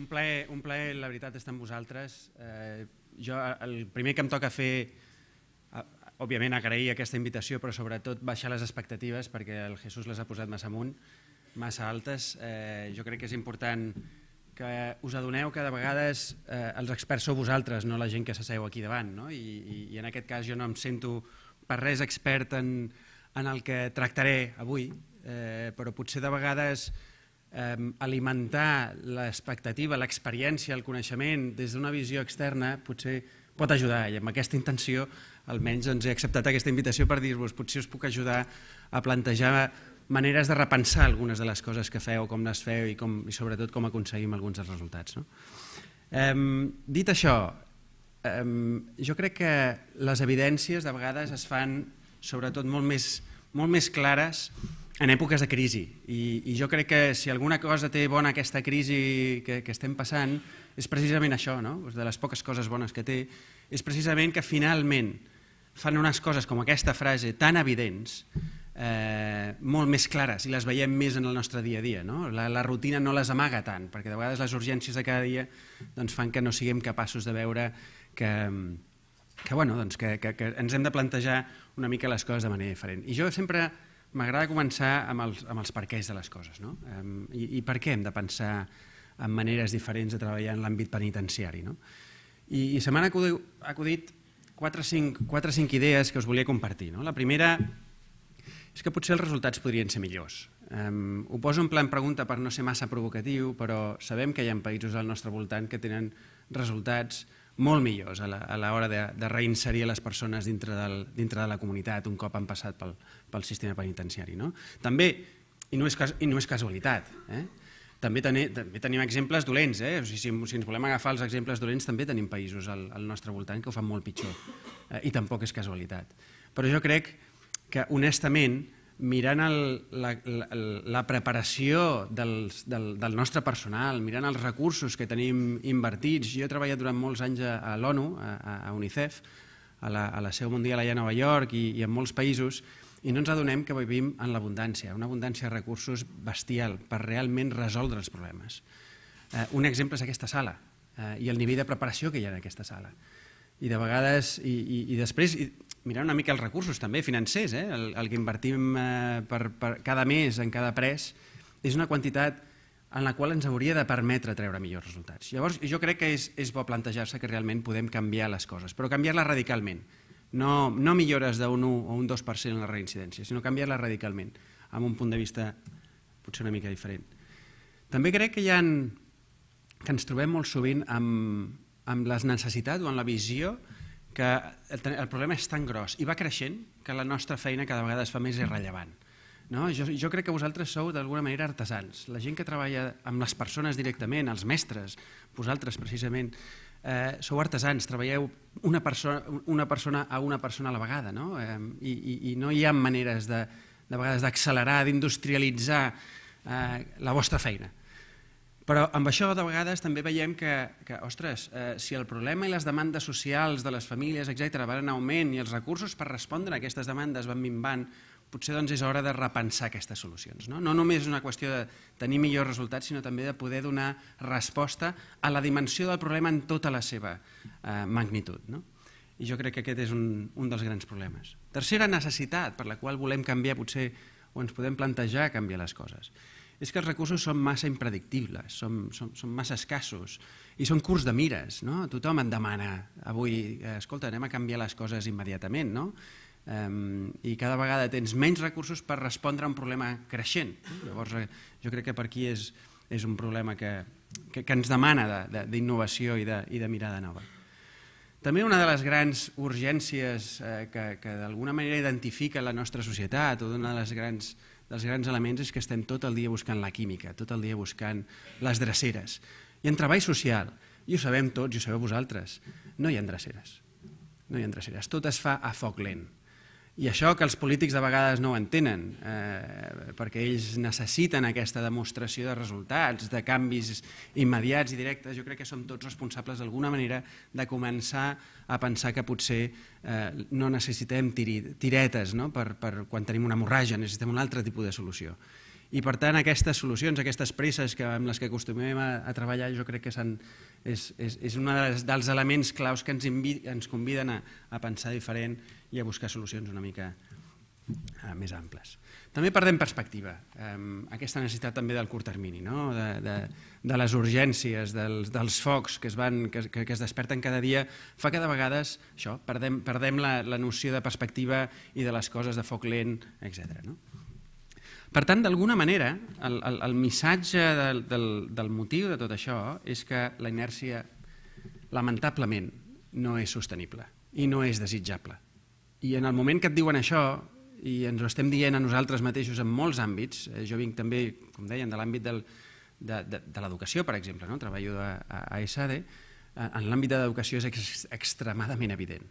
Un plaer, un plaer, la veritat, estar amb vosaltres. Eh, jo, el primer que em toca fer, òbviament agrair aquesta invitació, però sobretot baixar les expectatives perquè el Jesús les ha posat massa amunt, massa altes. Eh, jo crec que és important que us adoneu que de vegades eh, els experts sou vosaltres, no la gent que s'asseu aquí davant. No? I, i, I en aquest cas jo no em sento per res expert en, en el que tractaré avui, eh, però potser de vegades eh, alimentar l'expectativa, l'experiència, el coneixement des d'una visió externa potser pot ajudar i amb aquesta intenció almenys doncs, he acceptat aquesta invitació per dir-vos potser us puc ajudar a plantejar maneres de repensar algunes de les coses que feu, com les feu i, com, i sobretot com aconseguim alguns dels resultats. No? Eh, dit això, eh, jo crec que les evidències de vegades es fan sobretot molt més, molt més clares en èpoques de crisi. I, I jo crec que si alguna cosa té bona aquesta crisi que, que estem passant és precisament això, no? de les poques coses bones que té, és precisament que finalment fan unes coses com aquesta frase tan evidents, eh, molt més clares i les veiem més en el nostre dia a dia. No? La, la rutina no les amaga tant, perquè de vegades les urgències de cada dia doncs, fan que no siguem capaços de veure que, que, bueno, doncs que, que, que ens hem de plantejar una mica les coses de manera diferent. I jo sempre M'agrada començar amb els, amb els perquès de les coses. No? Um, i, I per què hem de pensar en maneres diferents de treballar en l'àmbit penitenciari? No? I, i se m'han acudit, acudit o cinc, 4 o 5 idees que us volia compartir. No? La primera és que potser els resultats podrien ser millors. Um, ho poso en plan pregunta per no ser massa provocatiu, però sabem que hi ha països al nostre voltant que tenen resultats molt millors a l'hora de, de reinserir les persones dintre, del, dintre de la comunitat un cop han passat pel, pel sistema penitenciari. No? També, i no és, i no és casualitat, eh? també, teni, també tenim exemples dolents, eh? o sigui, si, si ens volem agafar els exemples dolents també tenim països al, al nostre voltant que ho fan molt pitjor eh? i tampoc és casualitat. Però jo crec que honestament mirant el, la, la, la preparació dels, del, del nostre personal, mirant els recursos que tenim invertits. Jo he treballat durant molts anys a, a l'ONU, a, a UNICEF, a la, a la seu mundial allà a Nova York i, i en molts països, i no ens adonem que vivim en l'abundància, una abundància de recursos bestial per realment resoldre els problemes. Eh, un exemple és aquesta sala eh, i el nivell de preparació que hi ha en aquesta sala. I de vegades, i, i, i després, i, mirar una mica els recursos també financers, eh? el, el que invertim eh, per, per cada mes en cada pres, és una quantitat en la qual ens hauria de permetre treure millors resultats. Llavors, jo crec que és, és bo plantejar-se que realment podem canviar les coses, però canviar-les radicalment. No, no millores d'un 1 o un 2% en la reincidència, sinó canviar-les radicalment, amb un punt de vista potser una mica diferent. També crec que hi ha que ens trobem molt sovint amb, amb les necessitats o amb la visió que el, el problema és tan gros i va creixent que la nostra feina cada vegada es fa més irrellevant. No? Jo, jo crec que vosaltres sou d'alguna manera artesans. La gent que treballa amb les persones directament, els mestres, vosaltres precisament, eh, sou artesans, treballeu una persona, una persona a una persona a la vegada. No? Eh, i, i, I no hi ha maneres de, de vegades d'accelerar, d'industrialitzar eh, la vostra feina. Però amb això de vegades també veiem que, que ostres, eh, si el problema i les demandes socials de les famílies, etc van en augment i els recursos per respondre a aquestes demandes van minvant, potser doncs és hora de repensar aquestes solucions. No? no només és una qüestió de tenir millors resultats, sinó també de poder donar resposta a la dimensió del problema en tota la seva eh, magnitud. No? I jo crec que aquest és un, un dels grans problemes. Tercera necessitat per la qual volem canviar, potser, o ens podem plantejar canviar les coses és que els recursos són massa impredictibles, són, són, són massa escassos i són curts de mires. No? Tothom en demana avui, eh, escolta, anem a canviar les coses immediatament, no? Um, i cada vegada tens menys recursos per respondre a un problema creixent. Llavors, eh, jo crec que per aquí és, és un problema que, que, que ens demana d'innovació de, de, i, de, i de mirada nova. També una de les grans urgències eh, que, que d'alguna manera identifica la nostra societat o una de les grans dels grans elements és que estem tot el dia buscant la química, tot el dia buscant les dreceres. I en treball social, i ho sabem tots i ho sabeu vosaltres, no hi ha dreceres. No hi ha dreceres. Tot es fa a foc lent. I això que els polítics de vegades no ho entenen, eh, perquè ells necessiten aquesta demostració de resultats, de canvis immediats i directes. Jo crec que som tots responsables d'alguna manera de començar a pensar que potser eh, no necessitem tiri, tiretes no? Per, per quan tenim una hemorràgia, necessitem un altre tipus de solució. I per tant aquestes solucions, aquestes presses que, amb les que acostumem a, a treballar jo crec que és, és, és un dels, dels elements claus que ens, invi, ens conviden a, a pensar diferent i a buscar solucions una mica eh, més amples. També perdem perspectiva, eh, aquesta necessitat també del curt termini, no? de, de, de les urgències, dels, dels focs que es, van, que, que, que es desperten cada dia, fa que de vegades això, perdem, perdem la, la noció de perspectiva i de les coses de foc lent, etc. No? Per tant, d'alguna manera, el, el, el missatge del, del, del motiu de tot això és que la inèrcia, lamentablement, no és sostenible i no és desitjable. I en el moment que et diuen això, i ens ho estem dient a nosaltres mateixos en molts àmbits, eh, jo vinc també, com deien, de l'àmbit de, de, de l'educació, per exemple, no? treballo a, a ESADE, e, eh, en l'àmbit de l'educació és ex, extremadament evident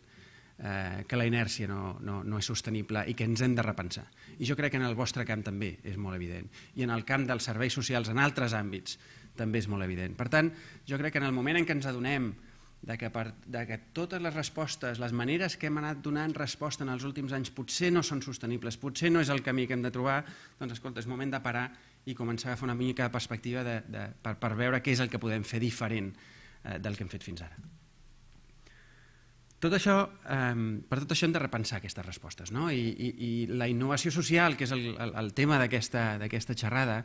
eh, que la inèrcia no, no, no és sostenible i que ens hem de repensar. I jo crec que en el vostre camp també és molt evident. I en el camp dels serveis socials, en altres àmbits, també és molt evident. Per tant, jo crec que en el moment en què ens adonem eh, de que, per, de que totes les respostes, les maneres que hem anat donant resposta en els últims anys potser no són sostenibles, potser no és el camí que hem de trobar, doncs escolta, és moment de parar i començar a agafar una mica de perspectiva de, de, per, per veure què és el que podem fer diferent eh, del que hem fet fins ara. Tot això, eh, per tot això hem de repensar aquestes respostes no? I, i, i la innovació social, que és el, el, el tema d'aquesta xerrada,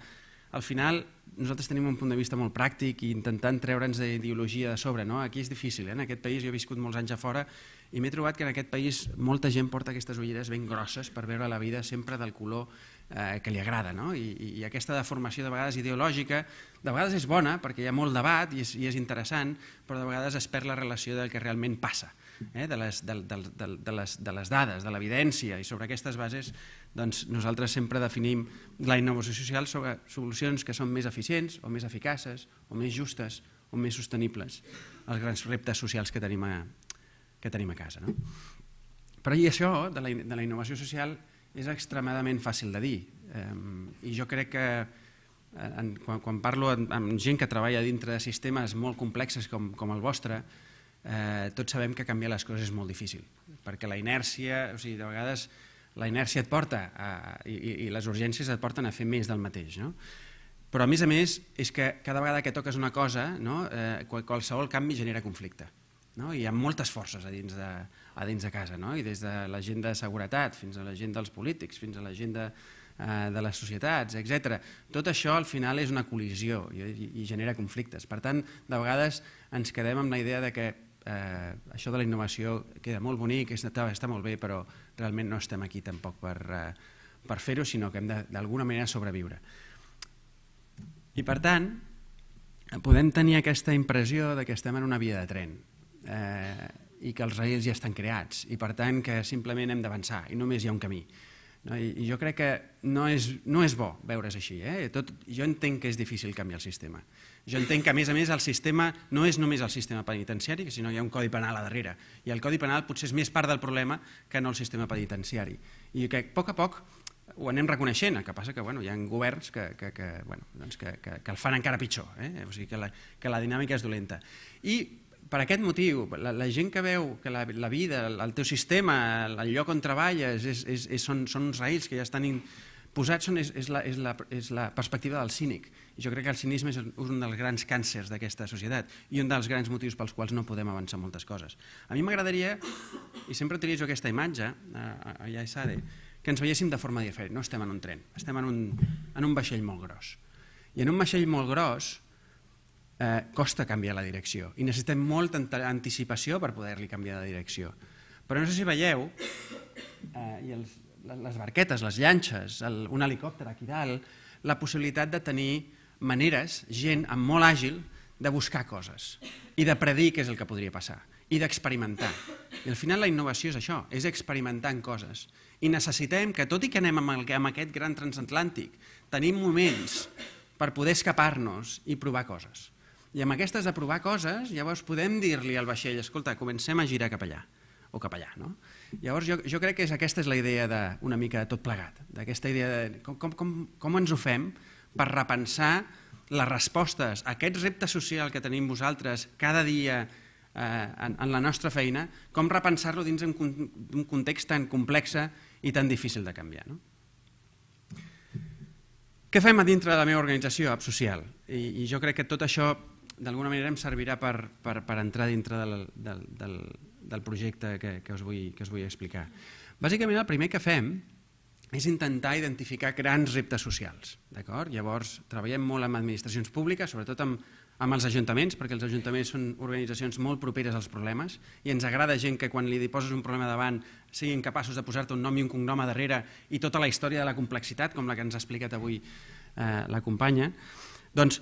al final nosaltres tenim un punt de vista molt pràctic i intentant treure'ns d'ideologia de sobre. No? Aquí és difícil, eh? en aquest país jo he viscut molts anys a fora i m'he trobat que en aquest país molta gent porta aquestes ulleres ben grosses per veure la vida sempre del color eh, que li agrada. No? I, I aquesta deformació de vegades ideològica, de vegades és bona perquè hi ha molt debat i és, i és interessant, però de vegades es perd la relació del que realment passa eh, de, les, de, de, de, de, les, de les dades, de l'evidència, i sobre aquestes bases doncs, nosaltres sempre definim la innovació social sobre solucions que són més eficients o més eficaces o més justes o més sostenibles els grans reptes socials que tenim a, que tenim a casa. No? Però i això de la, de la innovació social és extremadament fàcil de dir eh, i jo crec que eh, en, quan, quan parlo amb, amb gent que treballa dintre de sistemes molt complexes com, com el vostre, eh, tots sabem que canviar les coses és molt difícil, perquè la inèrcia, o sigui, de vegades la inèrcia et porta a, i, i les urgències et porten a fer més del mateix. No? Però a més a més és que cada vegada que toques una cosa, no? eh, qualsevol canvi genera conflicte. No? Hi ha moltes forces a dins de, a dins de casa, no? i des de la gent de seguretat fins a la gent dels polítics, fins a la gent de, eh, de les societats, etc. Tot això al final és una col·lisió i, i, i genera conflictes. Per tant, de vegades ens quedem amb la idea de que eh, això de la innovació queda molt bonic, està, està molt bé, però realment no estem aquí tampoc per, eh, per fer-ho, sinó que hem d'alguna manera sobreviure. I per tant, podem tenir aquesta impressió de que estem en una via de tren eh, i que els rails ja estan creats i per tant que simplement hem d'avançar i només hi ha un camí. No? I, I jo crec que no és, no és bo veure's així. Eh? Tot, jo entenc que és difícil canviar el sistema. Jo entenc que, a més a més, el sistema no és només el sistema penitenciari, sinó no hi ha un codi penal a darrere. I el codi penal potser és més part del problema que no el sistema penitenciari. I que, a poc a poc, ho anem reconeixent, el que passa que bueno, hi ha governs que, que, que, bueno, doncs que, que, que el fan encara pitjor, eh? o sigui que la, que la dinàmica és dolenta. I per aquest motiu, la, la gent que veu que la, la vida, el teu sistema, el lloc on treballes, és, és, és, són, són uns raïls que ja estan in, posats, són, és, és, la, és, la, és la perspectiva del cínic. I jo crec que el cinisme és un dels grans càncers d'aquesta societat i un dels grans motius pels quals no podem avançar moltes coses. A mi m'agradaria, i sempre utilitzo aquesta imatge, a, a Sade, que ens veiéssim de forma diferent. No estem en un tren, estem en un, en un vaixell molt gros. I en un vaixell molt gros, eh, costa canviar la direcció i necessitem molta anticipació per poder-li canviar de direcció. Però no sé si veieu, eh, i els, les barquetes, les llanxes, el, un helicòpter aquí dalt, la possibilitat de tenir maneres, gent amb molt àgil, de buscar coses i de predir què és el que podria passar i d'experimentar. I al final la innovació és això, és experimentar en coses. I necessitem que, tot i que anem amb, el, amb aquest gran transatlàntic, tenim moments per poder escapar-nos i provar coses. I amb aquestes d'aprovar coses, llavors podem dir-li al vaixell, escolta, comencem a girar cap allà o cap allà. No? Llavors jo, jo crec que és, aquesta és la idea d'una mica de tot plegat, d'aquesta idea de com, com, com, com ens ho fem per repensar les respostes a aquest repte social que tenim vosaltres cada dia eh, en, en la nostra feina, com repensar-lo dins d'un context tan complex i tan difícil de canviar. No? Què fem a dintre de la meva organització, App Social? I, I jo crec que tot això d'alguna manera em servirà per, per, per entrar dintre del, del, del, del projecte que, que, us vull, que us vull explicar. Bàsicament el primer que fem és intentar identificar grans reptes socials. Llavors, treballem molt amb administracions públiques, sobretot amb, amb els ajuntaments, perquè els ajuntaments són organitzacions molt properes als problemes i ens agrada gent que quan li poses un problema davant siguin capaços de posar-te un nom i un cognom a darrere i tota la història de la complexitat, com la que ens ha explicat avui eh, la companya. Doncs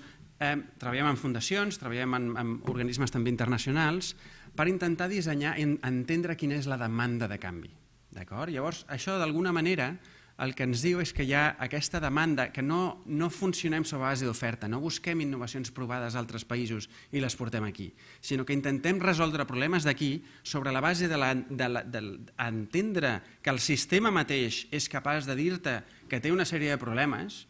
treballem amb fundacions, treballem amb, en organismes també internacionals per intentar dissenyar, en, entendre quina és la demanda de canvi. Llavors, això d'alguna manera el que ens diu és que hi ha aquesta demanda, que no, no funcionem sobre base d'oferta, no busquem innovacions provades a altres països i les portem aquí, sinó que intentem resoldre problemes d'aquí sobre la base d'entendre de de de, que el sistema mateix és capaç de dir-te que té una sèrie de problemes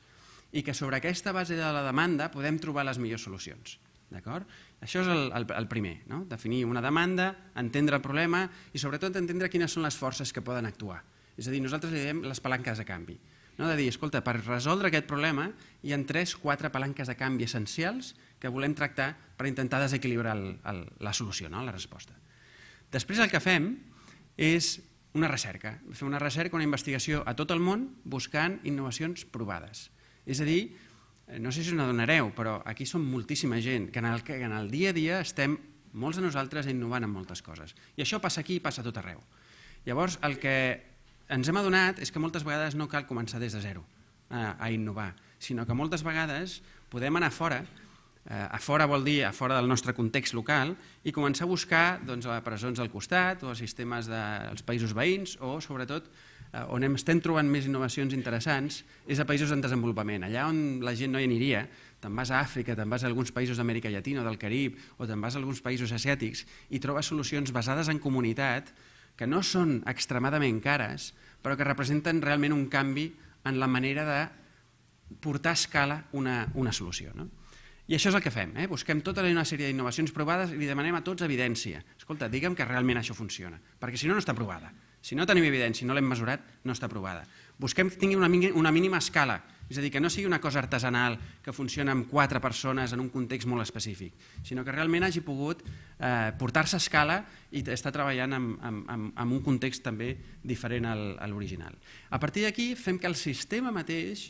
i que sobre aquesta base de la demanda podem trobar les millors solucions. D'acord? Això és el, el, el primer, no? definir una demanda, entendre el problema i sobretot entendre quines són les forces que poden actuar. És a dir, nosaltres li diem les palanques de canvi. No? De dir, escolta, per resoldre aquest problema hi ha tres, quatre palanques de canvi essencials que volem tractar per intentar desequilibrar el, el, la solució, no? la resposta. Després el que fem és una recerca, fer una recerca, una investigació a tot el món buscant innovacions provades. És a dir, eh, no sé si us n'adonareu, però aquí som moltíssima gent, que en, el, que en el dia a dia estem molts de nosaltres innovant en moltes coses. I això passa aquí i passa tot arreu. Llavors, el que ens hem adonat és que moltes vegades no cal començar des de zero a, eh, a innovar, sinó que moltes vegades podem anar fora eh, a fora vol dir a fora del nostre context local i començar a buscar doncs, a presons al costat o a sistemes dels països veïns o sobretot eh, on estem trobant més innovacions interessants és a països en desenvolupament. Allà on la gent no hi aniria, te'n vas a Àfrica, te'n vas a alguns països d'Amèrica Llatina o del Carib, o te'n vas a alguns països asiàtics i trobes solucions basades en comunitat que no són extremadament cares, però que representen realment un canvi en la manera de portar a escala una, una solució. No? I això és el que fem, eh? busquem tota una sèrie d'innovacions provades i li demanem a tots evidència. Escolta, digue'm que realment això funciona, perquè si no, no està provada. Si no tenim evidència i no l'hem mesurat, no està provada. Busquem que tingui una, una mínima escala, és a dir, que no sigui una cosa artesanal que funciona amb quatre persones en un context molt específic, sinó que realment hagi pogut eh, portar-se a escala i està treballant en, en, en, en un context també diferent al, a l'original. A partir d'aquí fem que el sistema mateix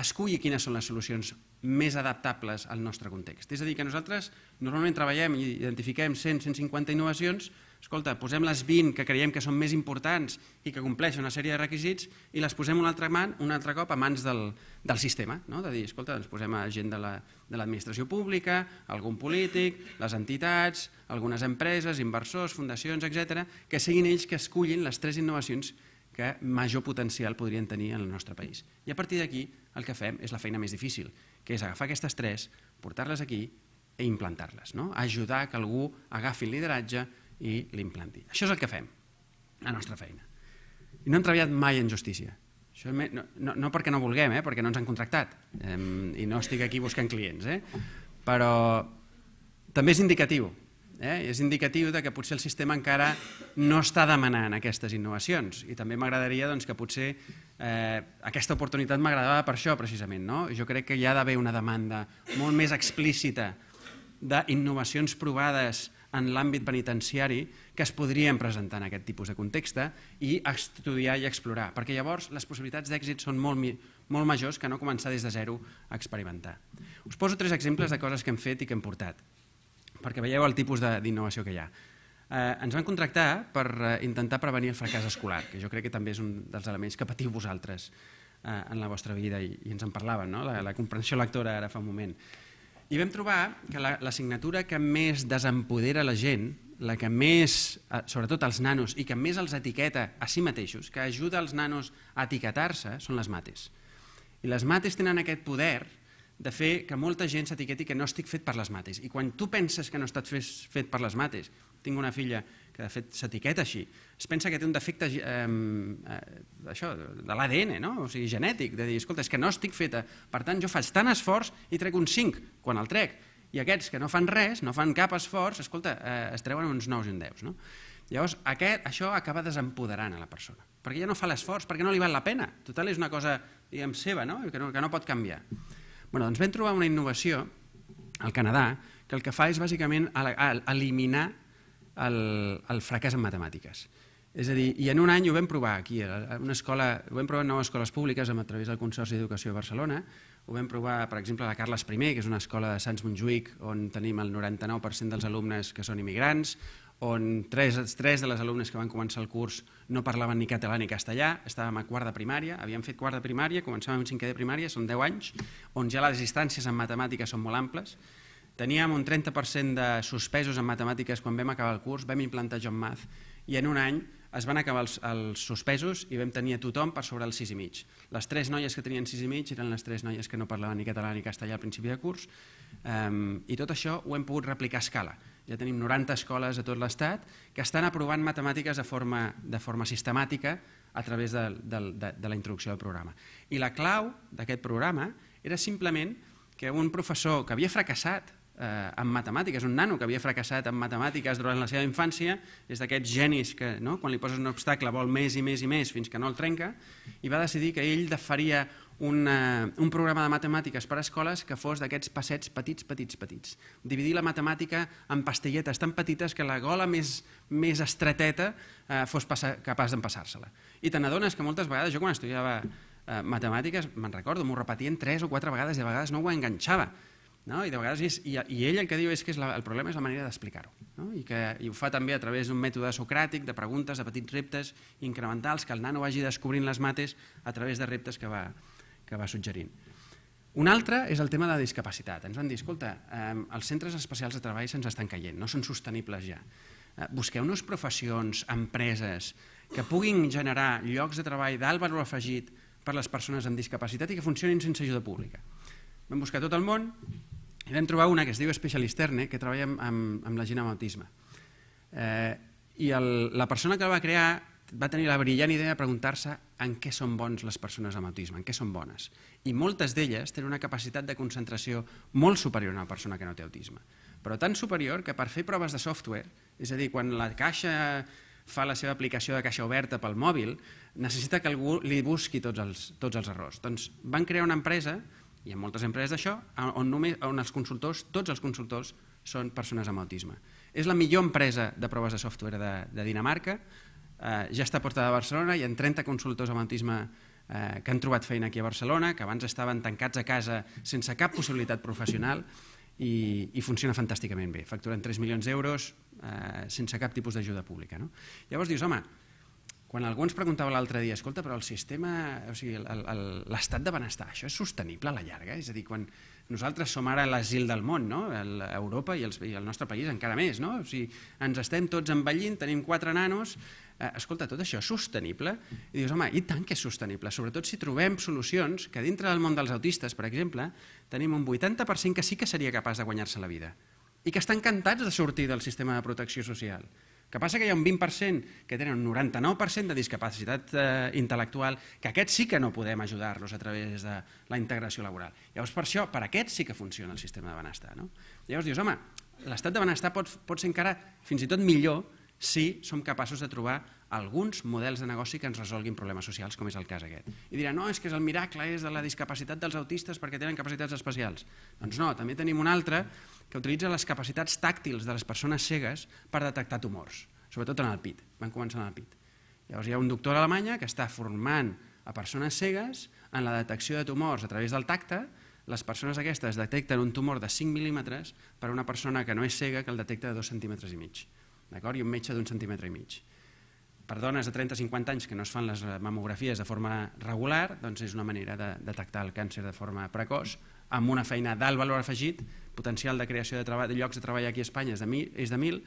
esculli quines són les solucions més adaptables al nostre context. És a dir, que nosaltres normalment treballem i identifiquem 100-150 innovacions, escolta, posem les 20 que creiem que són més importants i que compleixen una sèrie de requisits i les posem un altre, man, un altre cop a mans del, del sistema, no? de dir, escolta, doncs posem a gent de l'administració la, de pública, algun polític, les entitats, algunes empreses, inversors, fundacions, etc, que siguin ells que escullin les tres innovacions que major potencial podrien tenir en el nostre país. I a partir d'aquí el que fem és la feina més difícil, que és agafar aquestes tres, portar-les aquí i e implantar-les, no? ajudar que algú agafi el lideratge i l'implanti. Això és el que fem, la nostra feina. I no hem treballat mai en justícia. Això no, no, no perquè no vulguem, eh? perquè no ens han contractat eh, i no estic aquí buscant clients, eh? però també és indicatiu Eh? És indicatiu de que potser el sistema encara no està demanant aquestes innovacions i també m'agradaria doncs, que potser eh, aquesta oportunitat m'agradava per això precisament. No? Jo crec que hi ha d'haver una demanda molt més explícita d'innovacions provades en l'àmbit penitenciari que es podrien presentar en aquest tipus de context i estudiar i explorar, perquè llavors les possibilitats d'èxit són molt, molt majors que no començar des de zero a experimentar. Us poso tres exemples de coses que hem fet i que hem portat perquè veieu el tipus d'innovació que hi ha. Eh, ens van contractar per eh, intentar prevenir el fracàs escolar, que jo crec que també és un dels elements que patiu vosaltres eh, en la vostra vida i, i ens en parlaven, no? la, la comprensió lectora ara fa un moment. I vam trobar que l'assignatura la, que més desempodera la gent, la que més, eh, sobretot els nanos, i que més els etiqueta a si mateixos, que ajuda els nanos a etiquetar-se, són les mates. I les mates tenen aquest poder de fer que molta gent s'etiqueti que no estic fet per les mates. I quan tu penses que no estàs fet per les mates, tinc una filla que de fet s'etiqueta així, es pensa que té un defecte ehm, eh, això, de l'ADN, no? o sigui, genètic, de dir, escolta, és que no estic feta, per tant jo faig tant esforç i trec un 5 quan el trec, i aquests que no fan res, no fan cap esforç, escolta, eh, es treuen uns 9 i un 10. No? Llavors, aquest, això acaba desempoderant a la persona, perquè ja no fa l'esforç, perquè no li val la pena. Total, és una cosa, diguem, seva, no? Que, no, que no pot canviar. Bueno, doncs vam trobar una innovació al Canadà que el que fa és bàsicament eliminar el, el fracàs en matemàtiques. És a dir, i en un any ho vam provar aquí, a una escola, ho vam provar en nou escoles públiques a través del Consorci d'Educació de Barcelona, ho vam provar, per exemple, a la Carles I, que és una escola de Sants Montjuïc, on tenim el 99% dels alumnes que són immigrants, on tres, tres de les alumnes que van començar el curs no parlaven ni català ni castellà, estàvem a quart de primària, havíem fet quart de primària, començàvem amb cinquè de primària, són 10 anys, on ja les distàncies en matemàtiques són molt amples, teníem un 30% de suspesos en matemàtiques quan vam acabar el curs, vam implantar John Math, i en un any es van acabar els, els suspesos i vam tenir a tothom per sobre el sis i mig. Les tres noies que tenien sis i mig eren les tres noies que no parlaven ni català ni castellà al principi de curs, um, i tot això ho hem pogut replicar a escala ja tenim 90 escoles a tot l'estat que estan aprovant matemàtiques de forma, de forma sistemàtica a través de, de, de, de la introducció del programa. I la clau d'aquest programa era simplement que un professor que havia fracassat eh, en matemàtiques, un nano que havia fracassat en matemàtiques durant la seva infància, és d'aquests genis que no, quan li poses un obstacle vol més i més i més fins que no el trenca, i va decidir que ell faria una, eh, un programa de matemàtiques per a escoles que fos d'aquests passets petits, petits, petits. Dividir la matemàtica en pastelletes tan petites que la gola més, més estreteta eh, fos passa, capaç d'empassar-se-la. I te n'adones que moltes vegades, jo quan estudiava eh, matemàtiques, me'n recordo, m'ho repetien tres o quatre vegades i de vegades no ho enganxava. No? I, de vegades és, i, i ell el que diu és que és la, el problema és la manera d'explicar-ho. No? I, que, I ho fa també a través d'un mètode socràtic, de preguntes, de petits reptes incrementals, que el nano vagi descobrint les mates a través de reptes que va, que va suggerint. Un altre és el tema de la discapacitat. Ens van dir, escolta, eh, els centres especials de treball se'ns estan caient, no són sostenibles ja. Eh, busqueu-nos professions, empreses, que puguin generar llocs de treball d'alt valor afegit per a les persones amb discapacitat i que funcionin sense ajuda pública. Vam buscar tot el món i vam trobar una que es diu Specialisterne, que treballa amb, amb, amb la gent amb autisme. Eh, I el, la persona que la va crear va tenir la brillant idea de preguntar-se en què són bons les persones amb autisme, en què són bones. I moltes d'elles tenen una capacitat de concentració molt superior a una persona que no té autisme, però tan superior que per fer proves de software, és a dir, quan la caixa fa la seva aplicació de caixa oberta pel mòbil, necessita que algú li busqui tots els, tots els errors. Doncs van crear una empresa, i hi ha moltes empreses d'això, on, només, on els consultors, tots els consultors, són persones amb autisme. És la millor empresa de proves de software de, de Dinamarca, eh, ja està a Porta de Barcelona, hi ha 30 consultors amb autisme eh, que han trobat feina aquí a Barcelona, que abans estaven tancats a casa sense cap possibilitat professional i, i funciona fantàsticament bé. Facturen 3 milions d'euros eh, sense cap tipus d'ajuda pública. No? Llavors dius, home, quan algú ens preguntava l'altre dia, escolta, però el sistema, o sigui, l'estat de benestar, això és sostenible a la llarga? És a dir, quan nosaltres som ara l'asil del món, no? Europa i, els, i el nostre país encara més, no? O sigui, ens estem tots envellint, tenim quatre nanos, eh, escolta, tot això és sostenible? I dius, home, i tant que és sostenible, sobretot si trobem solucions que dintre del món dels autistes, per exemple, tenim un 80% que sí que seria capaç de guanyar-se la vida i que estan encantats de sortir del sistema de protecció social. Que passa que hi ha un 20% que tenen un 99% de discapacitat eh, intel·lectual, que aquests sí que no podem ajudar-los a través de la integració laboral. Llavors, per això, per aquests sí que funciona el sistema de benestar. No? Llavors dius, home, l'estat de benestar pot, pot ser encara fins i tot millor si som capaços de trobar alguns models de negoci que ens resolguin problemes socials, com és el cas aquest. I dirà, no, és que és el miracle és de la discapacitat dels autistes perquè tenen capacitats especials. Doncs no, també tenim un altre que utilitza les capacitats tàctils de les persones cegues per detectar tumors, sobretot en el pit, van començar en el pit. Llavors hi ha un doctor a Alemanya que està formant a persones cegues en la detecció de tumors a través del tacte, les persones aquestes detecten un tumor de 5 mil·límetres per a una persona que no és cega que el detecta de 2 centímetres i mig i un metge d'un centímetre i mig. Per dones de 30-50 anys que no es fan les mamografies de forma regular, doncs és una manera de detectar el càncer de forma precoç, amb una feina d'alt valor afegit, potencial de creació de, treball, de llocs de treball aquí a Espanya és de 1.000, és de 1.000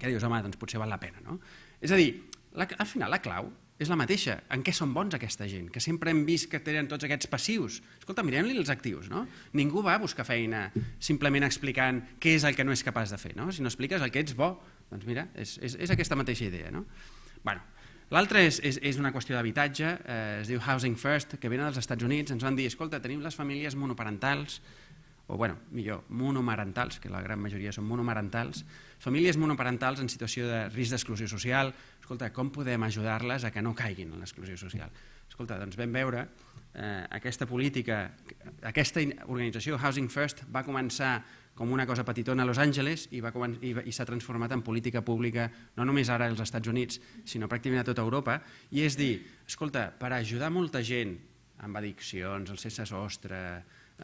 que dius, home, doncs potser val la pena. No? És a dir, la, al final la clau és la mateixa. En què són bons aquesta gent? Que sempre hem vist que tenen tots aquests passius. Escolta, mirem-li els actius. No? Ningú va a buscar feina simplement explicant què és el que no és capaç de fer. No? Si no expliques el que ets bo, doncs mira, és, és, és aquesta mateixa idea. No? Bueno, L'altra és, és, és una qüestió d'habitatge, eh, es diu Housing First, que venen dels Estats Units, ens van dir, escolta, tenim les famílies monoparentals, o bueno, millor, monomarentals, que la gran majoria són monomarentals, famílies monoparentals en situació de risc d'exclusió social, escolta, com podem ajudar-les a que no caiguin en l'exclusió social? Escolta, doncs vam veure eh, aquesta política, aquesta organització Housing First va començar com una cosa petitona a Los Angeles i, va i, i s'ha transformat en política pública no només ara als Estats Units, sinó pràcticament a tota Europa, i és dir, escolta, per ajudar molta gent amb addiccions, el cessa sostre,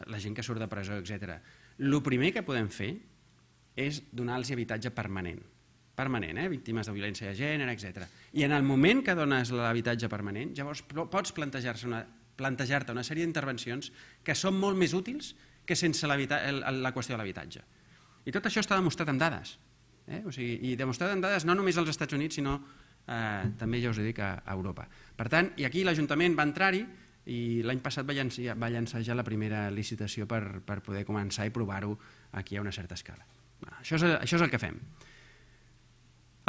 la gent que surt de presó, etc. El primer que podem fer és donar-los habitatge permanent. Permanent, eh? víctimes de violència de gènere, etc. I en el moment que dones l'habitatge permanent, llavors pots plantejar-te una, plantejar una sèrie d'intervencions que són molt més útils que sense la qüestió de l'habitatge. I tot això està demostrat amb dades. Eh? O sigui, I demostrat amb dades no només als Estats Units, sinó eh, també ja us ho dic a, a Europa. Per tant, i aquí l'Ajuntament va entrar-hi, i l'any passat va llançar, va llançar ja la primera licitació per, per poder començar i provar-ho aquí a una certa escala. Bueno, això, és, això és el que fem.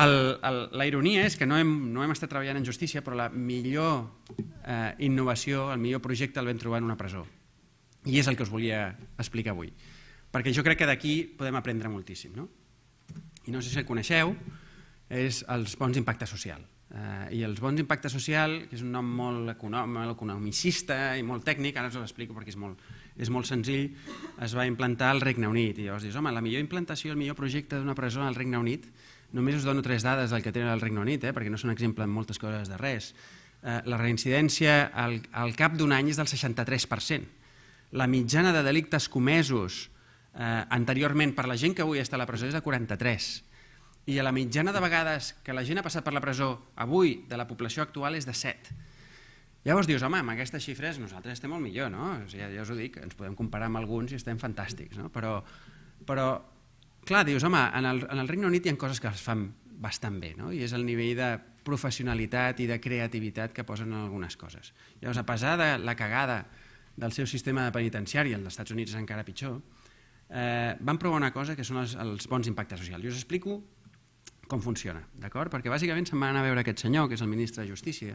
El, el, la ironia és que no hem, no hem estat treballant en justícia, però la millor eh, innovació, el millor projecte el vam trobar en una presó. I és el que us volia explicar avui. Perquè jo crec que d'aquí podem aprendre moltíssim. No? I no sé si el coneixeu, és els bons impactes socials. Eh, I els bons impacte social, que és un nom molt econòmic, economicista i molt tècnic, ara us ho explico perquè és molt, és molt senzill, es va implantar al Regne Unit. I llavors dius, home, la millor implantació, el millor projecte d'una presó al Regne Unit, només us dono tres dades del que tenen al Regne Unit, eh, perquè no són exemple en moltes coses de res. Eh, la reincidència al, al cap d'un any és del 63%. La mitjana de delictes comesos eh, anteriorment per la gent que avui està a la presó és de 43% i a la mitjana de vegades que la gent ha passat per la presó avui de la població actual és de 7. Llavors dius, home, amb aquestes xifres nosaltres estem molt millor, no? O sigui, ja us ho dic, ens podem comparar amb alguns i estem fantàstics, no? Però, però clar, dius, home, en el, en el Regne Unit hi ha coses que es fan bastant bé, no? I és el nivell de professionalitat i de creativitat que posen en algunes coses. Llavors, a pesar de la cagada del seu sistema de penitenciari, el dels Estats Units és encara pitjor, eh, van provar una cosa que són els, els bons impactes socials. Jo us explico com funciona, d'acord? Perquè bàsicament se'n van anar a veure aquest senyor, que és el ministre de Justícia,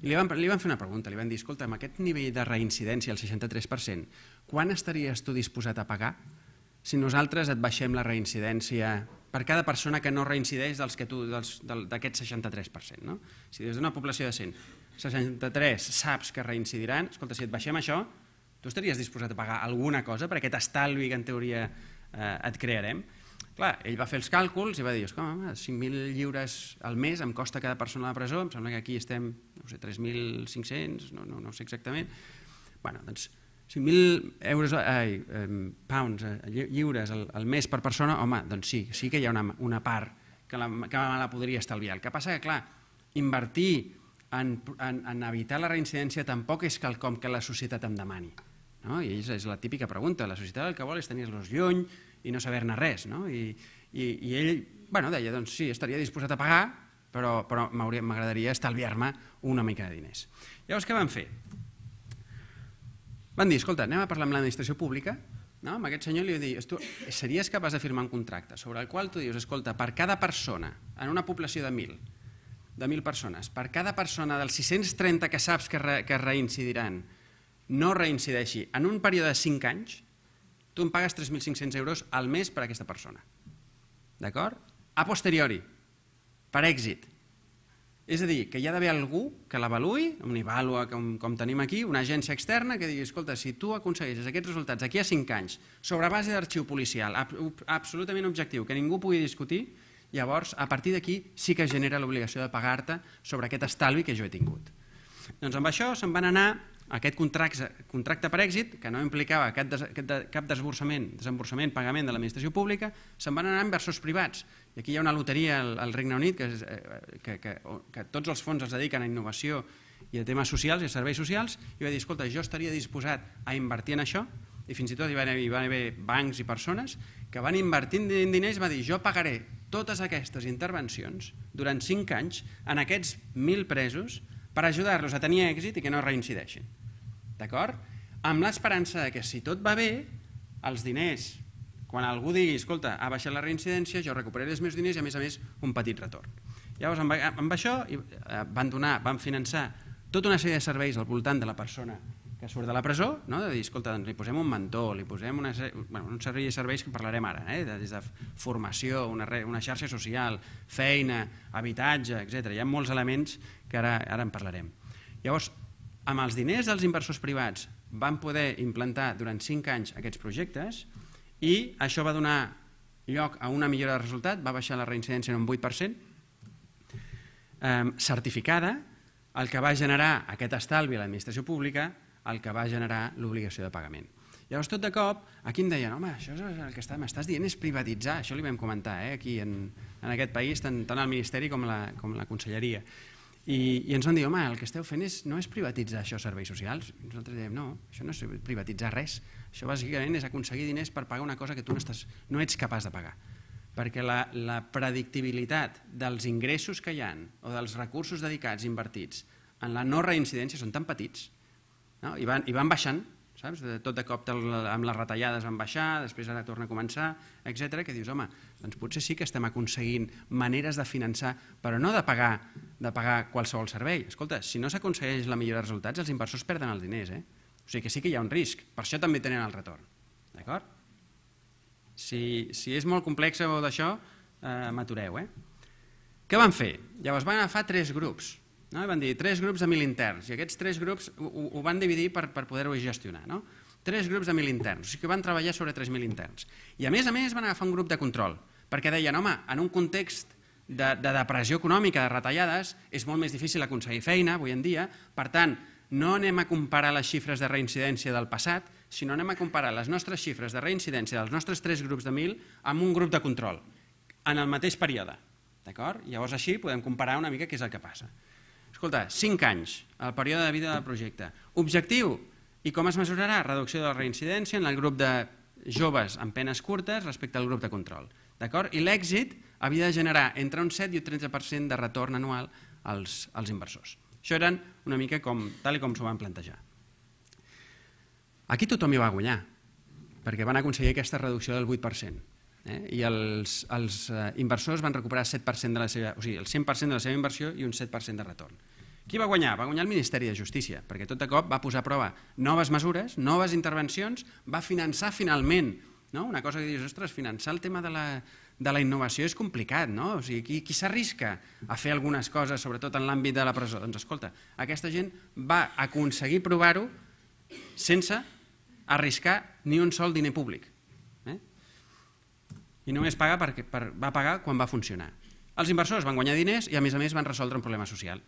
i li van, li van fer una pregunta, li van dir, escolta, amb aquest nivell de reincidència, el 63%, quan estaries tu disposat a pagar si nosaltres et baixem la reincidència per cada persona que no reincideix dels que tu d'aquest 63%, no? Si des d'una població de 100, 63 saps que reincidiran, escolta, si et baixem això, tu estaries disposat a pagar alguna cosa per aquest estalvi que en teoria eh, et crearem? Clar, ell va fer els càlculs i va dir, esclar, 5.000 lliures al mes em costa cada persona a la presó, em sembla que aquí estem, no sé, 3.500, no, no, no sé exactament. bueno, doncs 5.000 euros, ai, eh, pounds, eh, lliures al, al mes per persona, home, doncs sí, sí que hi ha una, una part que, la, que la podria estalviar. El que passa que, clar, invertir en, en, en evitar la reincidència tampoc és quelcom que la societat em demani. No? I és, és la típica pregunta. La societat el que vol és tenir-los lluny, i no saber-ne res. No? I, i, I ell bueno, deia, doncs sí, estaria disposat a pagar, però, però m'agradaria estalviar-me una mica de diners. Llavors, què van fer? Van dir, escolta, anem a parlar amb l'administració pública, no? amb aquest senyor li diu, tu series capaç de firmar un contracte sobre el qual tu dius, escolta, per cada persona, en una població de 1.000, de 1.000 persones, per cada persona dels 630 que saps que, re, que reincidiran, no reincideixi en un període de 5 anys, Tu em pagues 3.500 euros al mes per a aquesta persona. D'acord? A posteriori, per èxit. És a dir, que hi ha d'haver algú que l'avaluï, un evalua com, com tenim aquí, una agència externa que digui, escolta, si tu aconsegueixes aquests resultats aquí a 5 anys, sobre base d'arxiu policial, ab absolutament objectiu, que ningú pugui discutir, llavors, a partir d'aquí sí que genera l'obligació de pagar-te sobre aquest estalvi que jo he tingut. Doncs amb això se'n van anar aquest contracte, contracte per èxit, que no implicava cap, des, cap desborsament, desemborsament, pagament de l'administració pública, se'n van anar a inversors privats. I aquí hi ha una loteria al, al Regne Unit que, és, eh, que, que, que tots els fons es dediquen a innovació i a temes socials i a serveis socials, i va dir, escolta, jo estaria disposat a invertir en això, i fins i tot hi van, hi van haver bancs i persones que van invertint diners i va dir, jo pagaré totes aquestes intervencions durant 5 anys en aquests 1.000 presos per ajudar-los a tenir èxit i que no reincideixin. D'acord? Amb l'esperança que si tot va bé, els diners, quan algú digui, escolta, ha baixat la reincidència, jo recuperaré els meus diners i a més a més un petit retorn. Llavors, amb, amb això eh, van donar, van finançar tota una sèrie de serveis al voltant de la persona que surt de la presó, no? de dir, escolta, doncs li posem un mentor, li posem una, bueno, un servei de serveis que parlarem ara, eh? des de formació, una, una xarxa social, feina, habitatge, etc. Hi ha molts elements que ara, ara en parlarem. Llavors, amb els diners dels inversors privats van poder implantar durant 5 anys aquests projectes i això va donar lloc a una millora de resultat, va baixar la reincidència en un 8%, eh, certificada, el que va generar aquest estalvi a l'administració pública, el que va generar l'obligació de pagament. Llavors, tot de cop, aquí em deien, home, això és el que està, estàs dient és privatitzar, això li vam comentar eh, aquí en, en aquest país, tant, tant al Ministeri com la, com la Conselleria. I, I ens van dir, home, el que esteu fent és, no és privatitzar això serveis socials. I nosaltres diem, no, això no és privatitzar res. Això bàsicament és aconseguir diners per pagar una cosa que tu no, estàs, no ets capaç de pagar. Perquè la, la predictibilitat dels ingressos que hi han o dels recursos dedicats, invertits, en la no reincidència són tan petits no? I, van, i van baixant saps? De tot de cop amb les retallades en baixar, després ara torna a començar, etc que dius, home, doncs potser sí que estem aconseguint maneres de finançar, però no de pagar de pagar qualsevol servei. Escolta, si no s'aconsegueix la millora de resultats, els inversors perden els diners, eh? O sigui que sí que hi ha un risc, per això també tenen el retorn, d'acord? Si, si és molt complexa o d'això, eh, m'atureu, eh? Què van fer? Llavors van agafar tres grups, no? I van dir tres grups de mil interns, i aquests tres grups ho, ho van dividir per, per poder-ho gestionar. No? Tres grups de mil interns, o sigui que van treballar sobre 3.000 interns. I a més a més van agafar un grup de control, perquè deien, home, en un context de, de depressió econòmica, de retallades, és molt més difícil aconseguir feina avui en dia, per tant, no anem a comparar les xifres de reincidència del passat, sinó anem a comparar les nostres xifres de reincidència dels nostres tres grups de 1.000 amb un grup de control, en el mateix període. Llavors així podem comparar una mica què és el que passa. Escolta, 5 anys, el període de vida del projecte. Objectiu, i com es mesurarà? Reducció de la reincidència en el grup de joves amb penes curtes respecte al grup de control. I l'èxit havia de generar entre un 7 i un 13% de retorn anual als, als inversors. Això eren una mica com, tal com s'ho van plantejar. Aquí tothom hi va guanyar, perquè van aconseguir aquesta reducció del 8%. Eh? I els, els eh, inversors van recuperar 7% de la seva, o sigui, el 100% de la seva inversió i un 7% de retorn. Qui va guanyar? Va guanyar el Ministeri de Justícia, perquè tot de cop va posar a prova noves mesures, noves intervencions, va finançar finalment, no? una cosa que dius, ostres, finançar el tema de la, de la innovació és complicat, no? O sigui, qui, qui s'arrisca a fer algunes coses, sobretot en l'àmbit de la presó? Doncs escolta, aquesta gent va aconseguir provar-ho sense arriscar ni un sol diner públic. Eh? I només paga perquè, per, va pagar quan va funcionar. Els inversors van guanyar diners i, a més a més, van resoldre un problema social.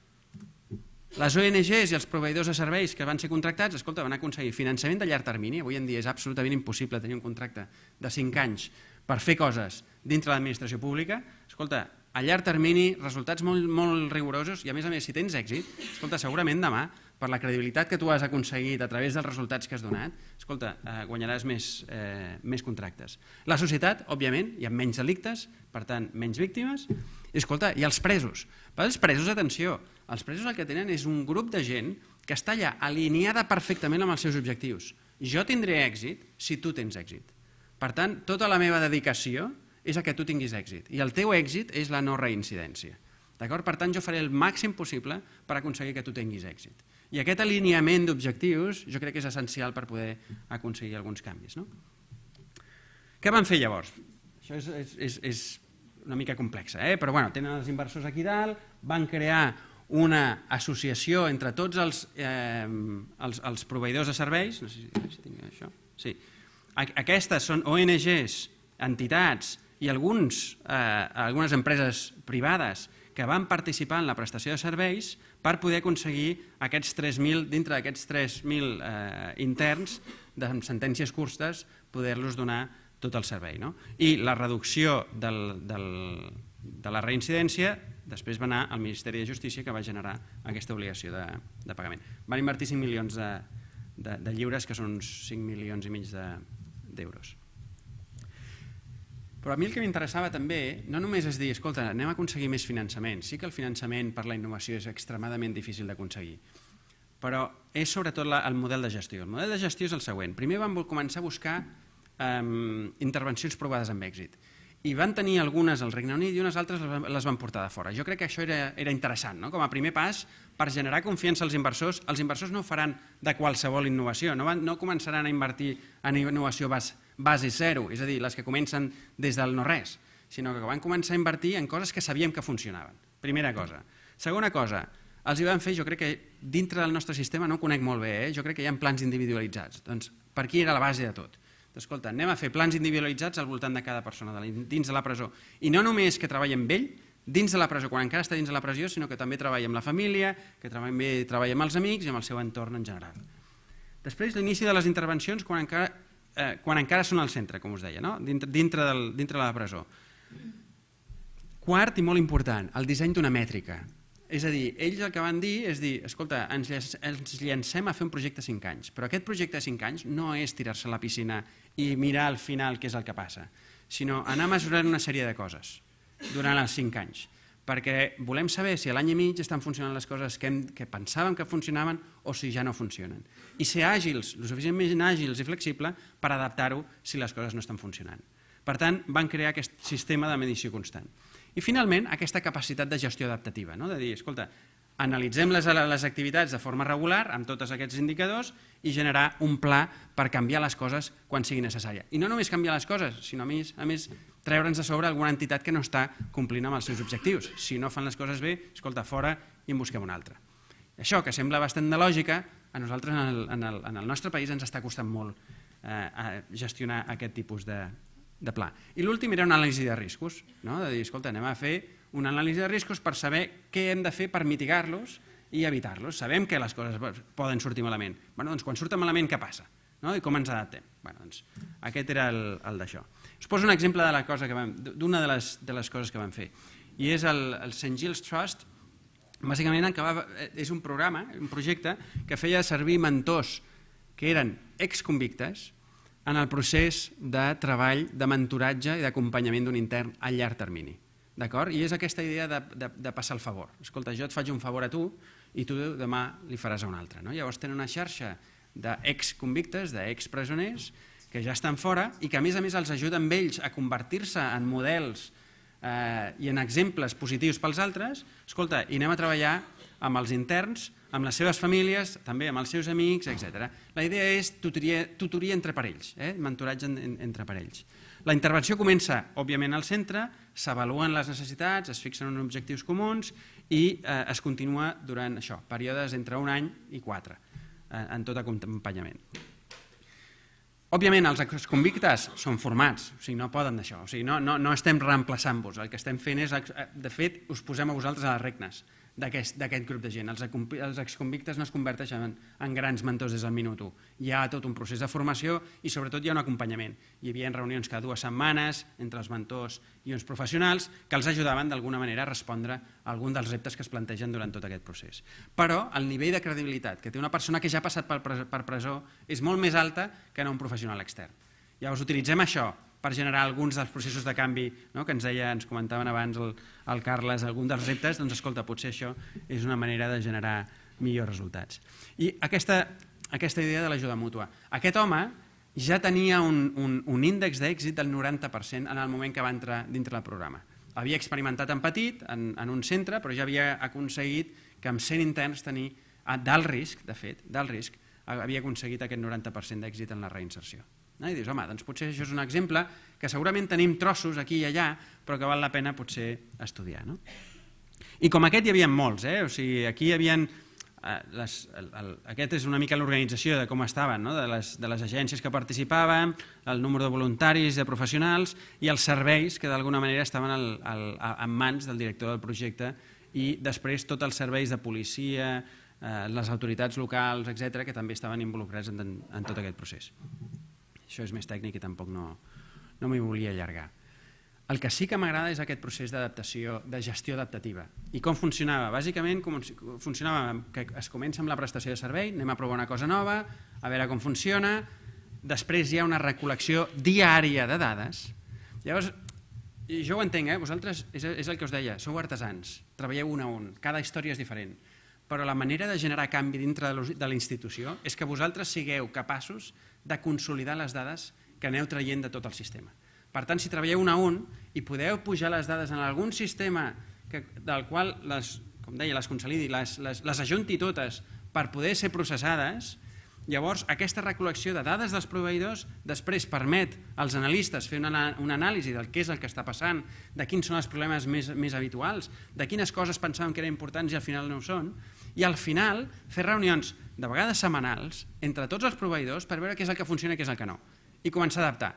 Les ONGs i els proveïdors de serveis que van ser contractats escolta, van aconseguir finançament de llarg termini. Avui en dia és absolutament impossible tenir un contracte de 5 anys per fer coses dintre l'administració pública. Escolta, a llarg termini, resultats molt, molt rigorosos i a més a més, si tens èxit, escolta, segurament demà, per la credibilitat que tu has aconseguit a través dels resultats que has donat, escolta, eh, guanyaràs més, eh, més contractes. La societat, òbviament, hi ha menys delictes, per tant, menys víctimes, i, escolta, i els presos. Però els presos, atenció, els presos el que tenen és un grup de gent que està allà alineada perfectament amb els seus objectius. Jo tindré èxit si tu tens èxit. Per tant, tota la meva dedicació és a que tu tinguis èxit. I el teu èxit és la no reincidència. Per tant, jo faré el màxim possible per aconseguir que tu tinguis èxit. I aquest alineament d'objectius jo crec que és essencial per poder aconseguir alguns canvis. No? Què van fer llavors? Això és, és, és, és una mica complexa, eh? però bueno, tenen els inversors aquí dalt, van crear una associació entre tots els, eh, els, els proveïdors de serveis, no sé si, si tinc això, sí. aquestes són ONGs, entitats i alguns, eh, algunes empreses privades que van participar en la prestació de serveis per poder aconseguir aquests 3.000, dintre d'aquests 3.000 eh, interns de doncs, sentències curtes, poder-los donar tot el servei. No? I la reducció del, del, de la reincidència després va anar al Ministeri de Justícia que va generar aquesta obligació de, de pagament. Van invertir 5 milions de, de, de lliures, que són uns 5 milions i mig d'euros. De, però a mi el que m'interessava també no només és dir, escolta, anem a aconseguir més finançament, sí que el finançament per la innovació és extremadament difícil d'aconseguir, però és sobretot la, el model de gestió. El model de gestió és el següent. Primer vam començar a buscar eh, intervencions provades amb èxit i van tenir algunes al Regne Unit i unes altres les van portar de fora. Jo crec que això era, era interessant, no? com a primer pas per generar confiança als inversors. Els inversors no faran de qualsevol innovació, no, van, no començaran a invertir en innovació base, base zero, és a dir, les que comencen des del no-res, sinó que van començar a invertir en coses que sabíem que funcionaven. Primera cosa. Segona cosa, els hi van fer, jo crec que dintre del nostre sistema, no ho conec molt bé, eh? jo crec que hi ha plans individualitzats. Doncs per aquí era la base de tot escolta, anem a fer plans individualitzats al voltant de cada persona de dins de la presó. I no només que treballem amb ell, dins de la presó, quan encara està dins de la presó, sinó que també treballa amb la família, que també treballa amb els amics i amb el seu entorn en general. Després, l'inici de les intervencions quan encara, eh, quan encara són al centre, com us deia, no? dintre, dintre, del, dintre de la presó. Quart i molt important, el disseny d'una mètrica. És a dir, ells el que van dir és dir, escolta, ens, ens llancem a fer un projecte de 5 anys, però aquest projecte de 5 anys no és tirar-se a la piscina i mirar al final què és el que passa, sinó anar mesurant una sèrie de coses durant els cinc anys, perquè volem saber si a l'any i mig estan funcionant les coses que, hem, que pensàvem que funcionaven o si ja no funcionen. I ser àgils, el suficientment àgils i flexible per adaptar-ho si les coses no estan funcionant. Per tant, van crear aquest sistema de medició constant. I finalment, aquesta capacitat de gestió adaptativa, no? de dir, escolta, analitzem les, les activitats de forma regular amb tots aquests indicadors i generar un pla per canviar les coses quan sigui necessària. I no només canviar les coses, sinó a més, a més treure'ns de sobre alguna entitat que no està complint amb els seus objectius. Si no fan les coses bé, escolta, fora i en busquem una altra. Això, que sembla bastant de lògica, a nosaltres en el, en el, en el nostre país ens està costant molt eh, gestionar aquest tipus de, de pla. I l'últim era una anàlisi de riscos, no? de dir, escolta, anem a fer una anàlisi de riscos per saber què hem de fer per mitigar-los i evitar-los. Sabem que les coses poden sortir malament. Bueno, doncs quan surten malament, què passa? No? I com ens adaptem? Bueno, doncs, aquest era el, el d'això. Us poso un exemple de la cosa que vam, d'una de, les, de les coses que vam fer. I és el, el St. Giles Trust, bàsicament el eh, és un programa, un projecte que feia servir mentors que eren exconvictes, en el procés de treball, de mentoratge i d'acompanyament d'un intern a llarg termini. D'acord? I és aquesta idea de, de, de passar el favor. Escolta, jo et faig un favor a tu i tu demà li faràs a un altre. No? Llavors tenen una xarxa d'ex-convictes, d'ex-presoners, que ja estan fora i que a més a més els ajuden amb ells a convertir-se en models eh, i en exemples positius pels altres. Escolta, i anem a treballar amb els interns amb les seves famílies, també amb els seus amics, etc. La idea és tutoria, tutoria entre parells, eh? mentoratge en, en, entre parells. La intervenció comença, òbviament, al centre, s'avaluen les necessitats, es fixen uns objectius comuns i eh, es continua durant això, períodes entre un any i quatre, eh, en tot acompanyament. Òbviament, els convictes són formats, o sigui, no poden d'això, o sigui, no, no, no estem reemplaçant-vos, el que estem fent és, eh, de fet, us posem a vosaltres a les regnes, d'aquest grup de gent. Els, els exconvictes no es converteixen en, en grans mentors des del minut 1. Hi ha tot un procés de formació i sobretot hi ha un acompanyament. Hi havia reunions cada dues setmanes entre els mentors i uns professionals que els ajudaven d'alguna manera a respondre a algun dels reptes que es plantegen durant tot aquest procés. Però el nivell de credibilitat que té una persona que ja ha passat per presó és molt més alta que no un professional extern. Llavors utilitzem això per generar alguns dels processos de canvi no? que ens deia, ens comentaven abans el, el Carles, algun dels reptes, doncs escolta, potser això és una manera de generar millors resultats. I aquesta, aquesta idea de l'ajuda mútua. Aquest home ja tenia un, un, un índex d'èxit del 90% en el moment que va entrar dintre del programa. Havia experimentat en petit, en, en un centre, però ja havia aconseguit que amb 100 interns tenir ah, d'alt risc, de fet, d'alt risc, havia aconseguit aquest 90% d'èxit en la reinserció. No? I dius, home, doncs potser això és un exemple que segurament tenim trossos aquí i allà, però que val la pena potser estudiar. No? I com aquest hi havia molts, eh? o sigui, aquí hi havia... Eh, les, el, el, aquest és una mica l'organització de com estaven, no? de, les, de les agències que participaven, el número de voluntaris, de professionals i els serveis que d'alguna manera estaven al, al, en mans del director del projecte i després tots els serveis de policia, eh, les autoritats locals, etc que també estaven involucrats en, en tot aquest procés. Això és més tècnic i tampoc no, no m'hi volia allargar. El que sí que m'agrada és aquest procés d'adaptació, de gestió adaptativa. I com funcionava? Bàsicament com funcionava que es comença amb la prestació de servei, anem a provar una cosa nova, a veure com funciona, després hi ha una recol·lecció diària de dades. Llavors, jo ho entenc, eh? vosaltres, és, és el que us deia, sou artesans, treballeu un a un, cada història és diferent, però la manera de generar canvi dintre de la institució és que vosaltres sigueu capaços de consolidar les dades que aneu traient de tot el sistema. Per tant, si treballeu un a un i podeu pujar les dades en algun sistema que, del qual les, com deia, les consolidi, les, les, les ajunti totes per poder ser processades, llavors aquesta recol·lecció de dades dels proveïdors després permet als analistes fer una, una anàlisi del que és el que està passant, de quins són els problemes més, més habituals, de quines coses pensàvem que eren importants i al final no ho són, i al final fer reunions de vegades setmanals, entre tots els proveïdors per veure què és el que funciona i què és el que no. I començar a adaptar.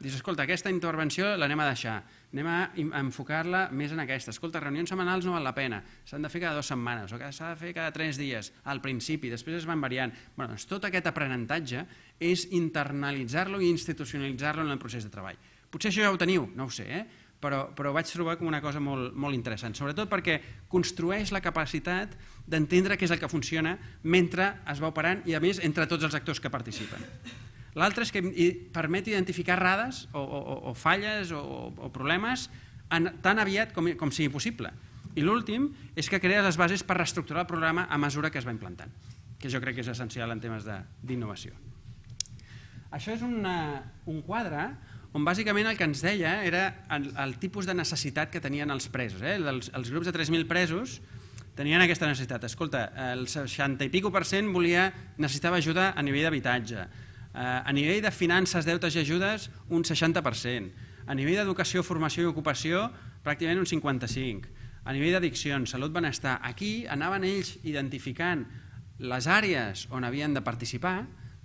Dius, escolta, aquesta intervenció l'anem a deixar, anem a enfocar-la més en aquesta. Escolta, reunions setmanals no val la pena, s'han de fer cada dues setmanes, o s'ha de fer cada tres dies, al principi, després es van variant. Bé, doncs tot aquest aprenentatge és internalitzar-lo i institucionalitzar-lo en el procés de treball. Potser això ja ho teniu, no ho sé, eh? però, però vaig trobar com una cosa molt, molt interessant, sobretot perquè construeix la capacitat d'entendre què és el que funciona mentre es va operant i, a més, entre tots els actors que participen. L'altre és que permet identificar errades o, o, o falles o, o problemes en, tan aviat com, com sigui possible. I l'últim és que crea les bases per reestructurar el programa a mesura que es va implantant, que jo crec que és essencial en temes d'innovació. Això és una, un quadre on bàsicament el que ens deia era el, el tipus de necessitat que tenien els presos. Eh? Els, els grups de 3.000 presos tenien aquesta necessitat. Escolta, el 60 i pico per cent volia, necessitava ajuda a nivell d'habitatge, eh, a nivell de finances, deutes i ajudes, un 60%, a nivell d'educació, formació i ocupació, pràcticament un 55%, a nivell d'addiccions, salut, benestar. Aquí anaven ells identificant les àrees on havien de participar,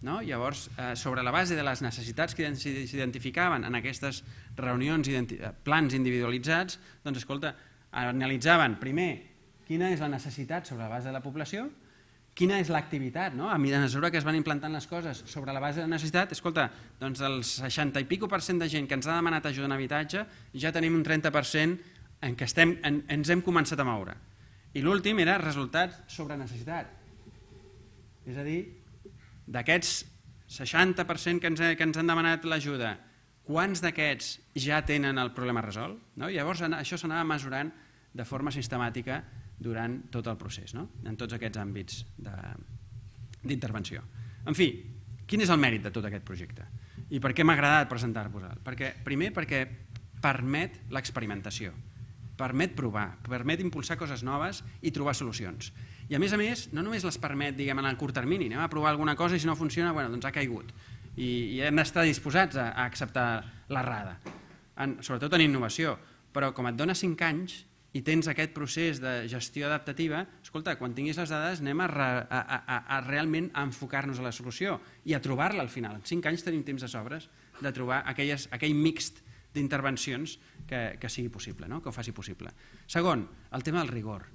no? Llavors, eh, sobre la base de les necessitats que s'identificaven en aquestes reunions, eh, plans individualitzats, doncs, escolta, analitzaven primer quina és la necessitat sobre la base de la població, quina és l'activitat, no? a mesura que es van implantant les coses sobre la base de la necessitat, escolta, doncs el 60 i pico per cent de gent que ens ha demanat ajuda en habitatge, ja tenim un 30 per cent en què estem, en, ens hem començat a moure. I l'últim era resultats sobre necessitat. És a dir, D'aquests 60% que ens, que ens han demanat l'ajuda, quants d'aquests ja tenen el problema resolt? No? Llavors això s'anava mesurant de forma sistemàtica durant tot el procés, no? en tots aquests àmbits d'intervenció. En fi, quin és el mèrit de tot aquest projecte? I per què m'ha agradat presentar-vos-el? Perquè, primer perquè permet l'experimentació, permet provar, permet impulsar coses noves i trobar solucions. I a més a més, no només les permet diguem, en el curt termini, anem a provar alguna cosa i si no funciona, bueno, doncs ha caigut. I, i hem d'estar disposats a, a acceptar l'errada, sobretot en innovació. Però com et dona 5 anys i tens aquest procés de gestió adaptativa, escolta, quan tinguis les dades anem a, re, a, a, a realment a enfocar-nos a la solució i a trobar-la al final. En 5 anys tenim temps de sobres de trobar aquelles, aquell mixt d'intervencions que, que sigui possible, no? que ho faci possible. Segon, el tema del rigor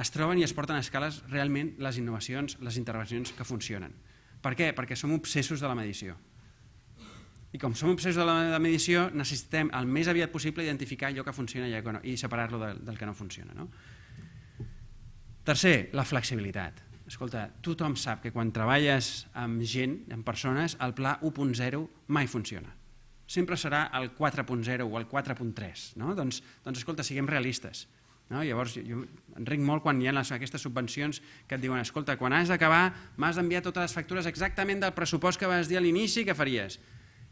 es troben i es porten a escales realment les innovacions, les intervencions que funcionen. Per què? Perquè som obsessos de la medició. I com som obsessos de la medició, necessitem el més aviat possible identificar allò que funciona i, no, i separar-lo del, del que no funciona. No? Tercer, la flexibilitat. Escolta, tothom sap que quan treballes amb gent, amb persones, el pla 1.0 mai funciona. Sempre serà el 4.0 o el 4.3. No? Doncs, doncs, escolta, siguem realistes no? Llavors, jo, enric molt quan hi ha les, aquestes subvencions que et diuen escolta, quan has d'acabar m'has d'enviar totes les factures exactament del pressupost que vas dir a l'inici que faries.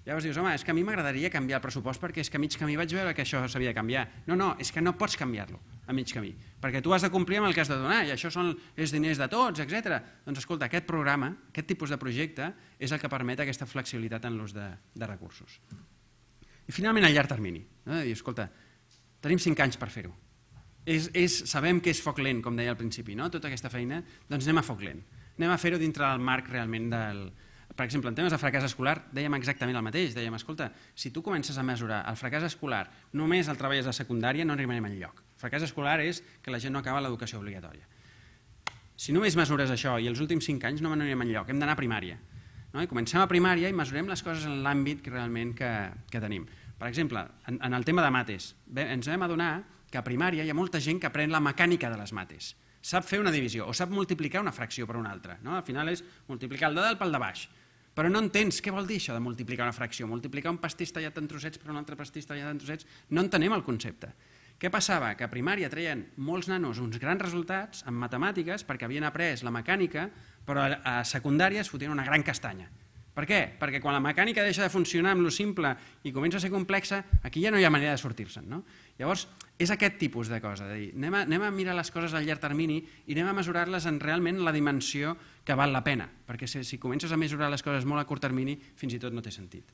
Llavors dius, home, és que a mi m'agradaria canviar el pressupost perquè és que a mig camí vaig veure que això s'havia de canviar. No, no, és que no pots canviar-lo a mig camí, perquè tu has de complir amb el que has de donar i això són els diners de tots, etc. Doncs escolta, aquest programa, aquest tipus de projecte, és el que permet aquesta flexibilitat en l'ús de, de recursos. I finalment, a llarg termini. No? I, escolta, tenim 5 anys per fer-ho és, és, sabem que és foc lent, com deia al principi, no? tota aquesta feina, doncs anem a foc lent. Anem a fer-ho dintre del marc realment del... Per exemple, en temes de fracàs escolar dèiem exactament el mateix, dèiem, escolta, si tu comences a mesurar el fracàs escolar només el treballes de secundària, no arribarem enlloc. El fracàs escolar és que la gent no acaba l'educació obligatòria. Si només mesures això i els últims 5 anys no anirem enlloc, hem d'anar a primària. No? I comencem a primària i mesurem les coses en l'àmbit que realment que, que tenim. Per exemple, en, en el tema de mates, ens vam adonar que a primària hi ha molta gent que aprèn la mecànica de les mates. Sap fer una divisió o sap multiplicar una fracció per una altra. No? Al final és multiplicar el de dalt pel de baix. Però no entens què vol dir això de multiplicar una fracció. Multiplicar un pastís tallat en trossets per un altre pastís tallat en trossets. No entenem el concepte. Què passava? Que a primària treien molts nanos uns grans resultats en matemàtiques perquè havien après la mecànica, però a secundària es fotien una gran castanya. Per què? Perquè quan la mecànica deixa de funcionar amb lo simple i comença a ser complexa, aquí ja no hi ha manera de sortir-se'n. No? Llavors, és aquest tipus de cosa, de dir, anem a, anem a mirar les coses al llarg termini i anem a mesurar-les en realment la dimensió que val la pena, perquè si, si comences a mesurar les coses molt a curt termini, fins i tot no té sentit.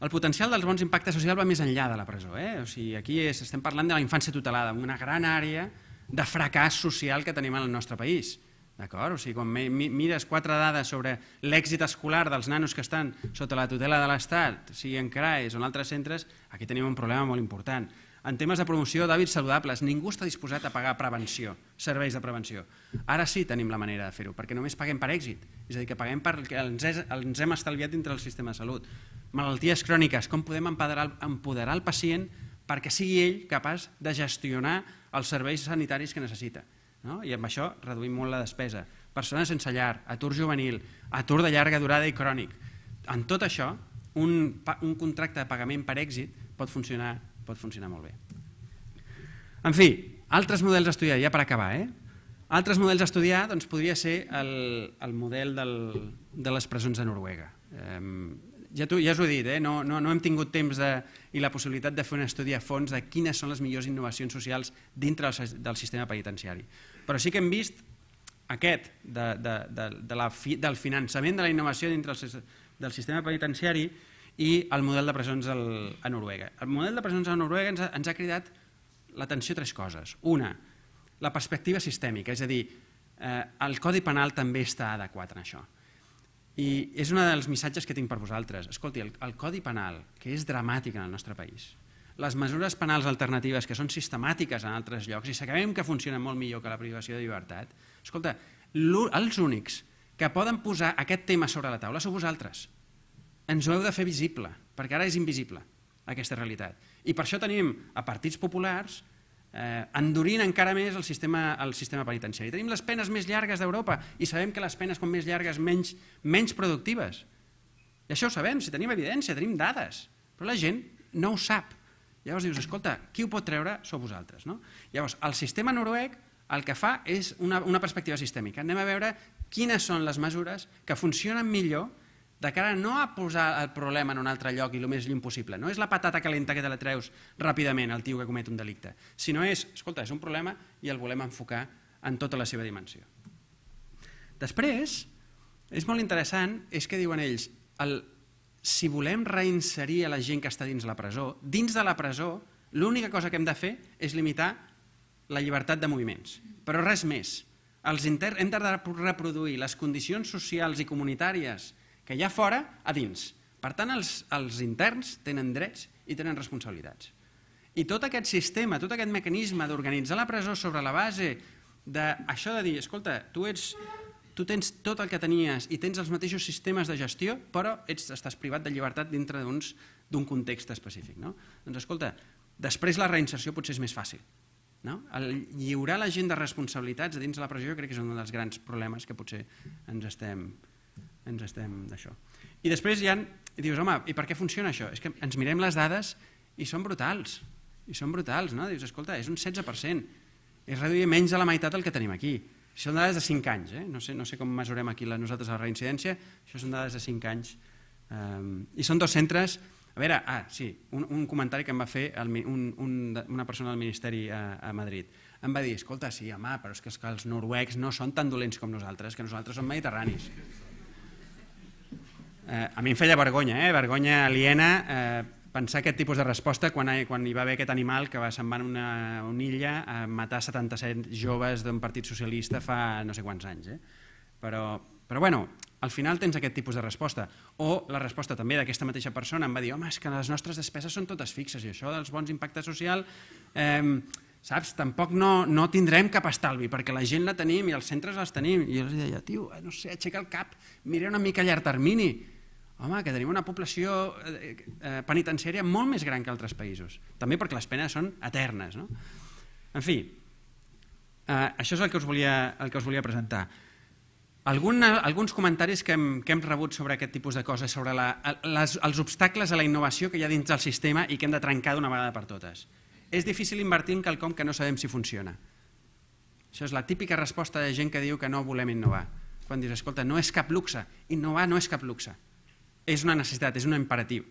El potencial dels bons impactes socials va més enllà de la presó. Eh? O sigui, aquí és, estem parlant de la infància tutelada, una gran àrea de fracàs social que tenim en el nostre país. D'acord? O sigui, quan mires quatre dades sobre l'èxit escolar dels nanos que estan sota la tutela de l'Estat, sigui en CRAES o en altres centres, aquí tenim un problema molt important. En temes de promoció d'hàbits saludables, ningú està disposat a pagar prevenció, serveis de prevenció. Ara sí tenim la manera de fer-ho, perquè només paguem per èxit, és a dir, que paguem per que ens, ens hem estalviat dintre del sistema de salut. Malalties cròniques, com podem empoderar, empoderar el pacient perquè sigui ell capaç de gestionar els serveis sanitaris que necessita. No? I amb això reduïm molt la despesa. Persones sense llar, atur juvenil, atur de llarga durada i crònic. En tot això, un, un contracte de pagament per èxit pot funcionar, pot funcionar molt bé. En fi, altres models d'estudiar, ja per acabar, eh? Altres models d'estudiar doncs, podria ser el, el model del, de les presons de Noruega. Eh, ja, tu, ja us ho he dit, eh? no, no, no hem tingut temps de, i la possibilitat de fer un estudi a fons de quines són les millors innovacions socials dintre del, del sistema penitenciari. Però sí que hem vist aquest, de, de, de, de la fi, del finançament de la innovació dintre el, del sistema penitenciari i el model de presons al, a Noruega. El model de presons a Noruega ens ha, ens ha cridat l'atenció a tres coses. Una, la perspectiva sistèmica, és a dir, eh, el Codi Penal també està adequat en això. I és un dels missatges que tinc per vosaltres. Escolti, el, el Codi Penal, que és dramàtic en el nostre país, les mesures penals alternatives que són sistemàtiques en altres llocs i sabem que funcionen molt millor que la privació de llibertat, escolta, els únics que poden posar aquest tema sobre la taula sou vosaltres. Ens ho heu de fer visible, perquè ara és invisible aquesta realitat. I per això tenim a partits populars eh, endurint encara més el sistema, el sistema penitenciari. Tenim les penes més llargues d'Europa i sabem que les penes com més llargues menys, menys productives. I això ho sabem, si tenim evidència, tenim dades. Però la gent no ho sap. Llavors dius, escolta, qui ho pot treure? Sou vosaltres. No? Llavors, el sistema noruec el que fa és una, una perspectiva sistèmica. Anem a veure quines són les mesures que funcionen millor de cara no a posar el problema en un altre lloc i el més lluny possible. No és la patata calenta que te la treus ràpidament al tio que comet un delicte, sinó és, escolta, és un problema i el volem enfocar en tota la seva dimensió. Després, és molt interessant, és que diuen ells, el, si volem reinserir a la gent que està dins la presó, dins de la presó l'única cosa que hem de fer és limitar la llibertat de moviments, però res més. Els inter... Hem de reproduir les condicions socials i comunitàries que hi ha fora a dins. Per tant, els, els interns tenen drets i tenen responsabilitats. I tot aquest sistema, tot aquest mecanisme d'organitzar la presó sobre la base d'això de, de dir, escolta, tu ets tu tens tot el que tenies i tens els mateixos sistemes de gestió, però ets, estàs privat de llibertat dintre d'un context específic. No? Doncs escolta, després la reinserció potser és més fàcil. No? El lliurar la gent de responsabilitats dins de la pressió crec que és un dels grans problemes que potser ens estem, ens estem d'això. I després ja dius, home, i per què funciona això? És que ens mirem les dades i són brutals. I són brutals, no? Dius, escolta, és un 16%. És reduir menys de la meitat el que tenim aquí. Això són dades de 5 anys, eh? no, sé, no sé com mesurem aquí la, nosaltres la reincidència, això són dades de 5 anys. Um, I són dos centres, a veure, ah, sí, un, un comentari que em va fer el, un, un, una persona del Ministeri a, a Madrid. Em va dir, escolta, sí, home, però és que, és que els noruecs no són tan dolents com nosaltres, que nosaltres som mediterranis. Eh, a mi em feia vergonya, eh? vergonya aliena, eh, pensar aquest tipus de resposta quan, quan hi va haver aquest animal que va se'n va a una, una illa a matar 77 joves d'un partit socialista fa no sé quants anys. Eh? Però, però bueno, al final tens aquest tipus de resposta. O la resposta també d'aquesta mateixa persona em va dir home, és que les nostres despeses són totes fixes i això dels bons impactes social... Eh, saps? Tampoc no, no tindrem cap estalvi, perquè la gent la tenim i els centres els tenim. I jo els deia, tio, no sé, aixeca el cap, mira una mica a llarg termini Home, que tenim una població eh, eh, penitenciària molt més gran que altres països, també perquè les penes són eternes. No? En fi, eh, això és el que us volia, el que us volia presentar. Algun, alguns comentaris que hem, que hem rebut sobre aquest tipus de coses, sobre la, les, els obstacles a la innovació que hi ha dins del sistema i que hem de trencar d'una vegada per totes. És difícil invertir en quelcom que no sabem si funciona. Això és la típica resposta de gent que diu que no volem innovar. Quan dius, escolta, no és cap luxe, innovar no és cap luxe és una necessitat, és un imperatiu.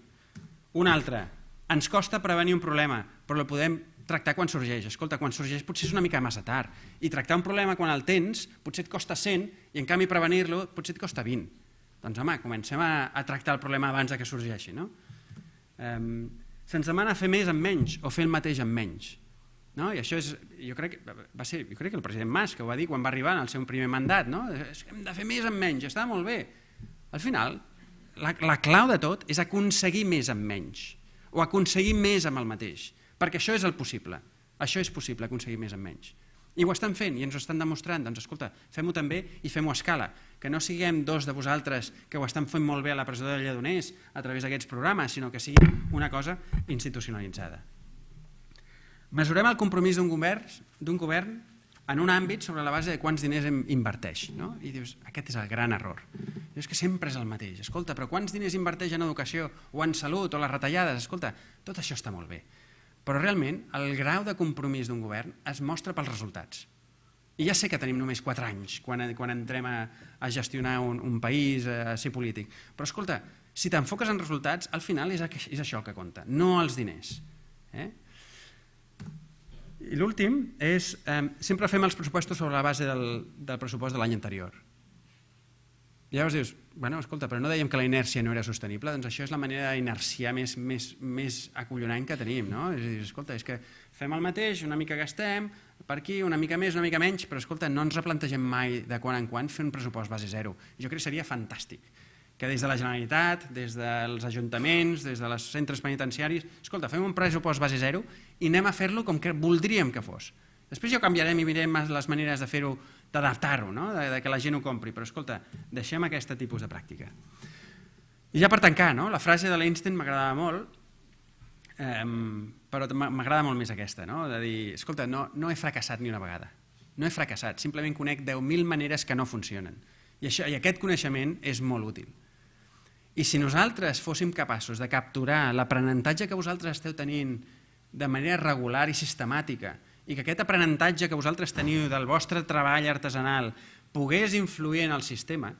Un altre, ens costa prevenir un problema, però el podem tractar quan sorgeix. Escolta, quan sorgeix potser és una mica massa tard. I tractar un problema quan el tens potser et costa 100 i en canvi prevenir-lo potser et costa 20. Doncs home, comencem a, a tractar el problema abans de que sorgeixi. No? Um, se'ns demana fer més amb menys o fer el mateix amb menys. No? I això és, jo crec, va ser, jo crec que el president Mas que ho va dir quan va arribar en el seu primer mandat, no? hem de fer més amb menys, està molt bé. Al final, la, la clau de tot és aconseguir més amb menys, o aconseguir més amb el mateix, perquè això és el possible. Això és possible, aconseguir més amb menys. I ho estan fent i ens ho estan demostrant. Doncs escolta, fem-ho també i fem-ho a escala. Que no siguem dos de vosaltres que ho estan fent molt bé a la presó de Lledoners a través d'aquests programes, sinó que sigui una cosa institucionalitzada. Mesurem el compromís d'un govern, govern en un àmbit sobre la base de quants diners inverteix. No? I dius, aquest és el gran error. Dius que sempre és el mateix. Escolta, però quants diners inverteix en educació o en salut o les retallades? Escolta, tot això està molt bé. Però realment el grau de compromís d'un govern es mostra pels resultats. I ja sé que tenim només 4 anys quan, quan entrem a, a gestionar un, un país, a ser polític. Però escolta, si t'enfoques en resultats, al final és, és això el que compta, no els diners. Eh? I l'últim és, eh, sempre fem els pressupostos sobre la base del, del pressupost de l'any anterior. I llavors dius, bueno, escolta, però no dèiem que la inèrcia no era sostenible, doncs això és la manera d'inerciar més, més, més acollonant que tenim, no? És dir, escolta, és que fem el mateix, una mica gastem, per aquí una mica més, una mica menys, però escolta, no ens replantegem mai de quan en quan fer un pressupost base zero. Jo crec que seria fantàstic que des de la Generalitat, des dels ajuntaments, des dels centres penitenciaris, escolta, fem un pressupost base zero i anem a fer-lo com que voldríem que fos. Després ja canviarem i mirem les maneres de fer-ho, d'adaptar-ho, no? de, de que la gent ho compri, però escolta, deixem aquest tipus de pràctica. I ja per tancar, no? la frase de l'Einstein m'agradava molt, ehm, però m'agrada molt més aquesta, no? de dir, escolta, no, no he fracassat ni una vegada, no he fracassat, simplement conec 10.000 maneres que no funcionen. I, això, I aquest coneixement és molt útil. I si nosaltres fóssim capaços de capturar l'aprenentatge que vosaltres esteu tenint de manera regular i sistemàtica i que aquest aprenentatge que vosaltres teniu del vostre treball artesanal pogués influir en el sistema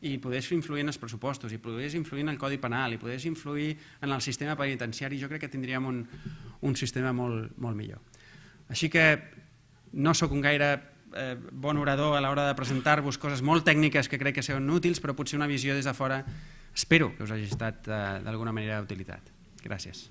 i pogués influir en els pressupostos, i pogués influir en el Codi Penal, i pogués influir en el sistema penitenciari, jo crec que tindríem un, un sistema molt, molt millor. Així que no sóc un gaire eh, bon orador a l'hora de presentar-vos coses molt tècniques que crec que són útils, però potser una visió des de fora Espero que us hagi estat eh, d'alguna manera d'utilitat. Gràcies.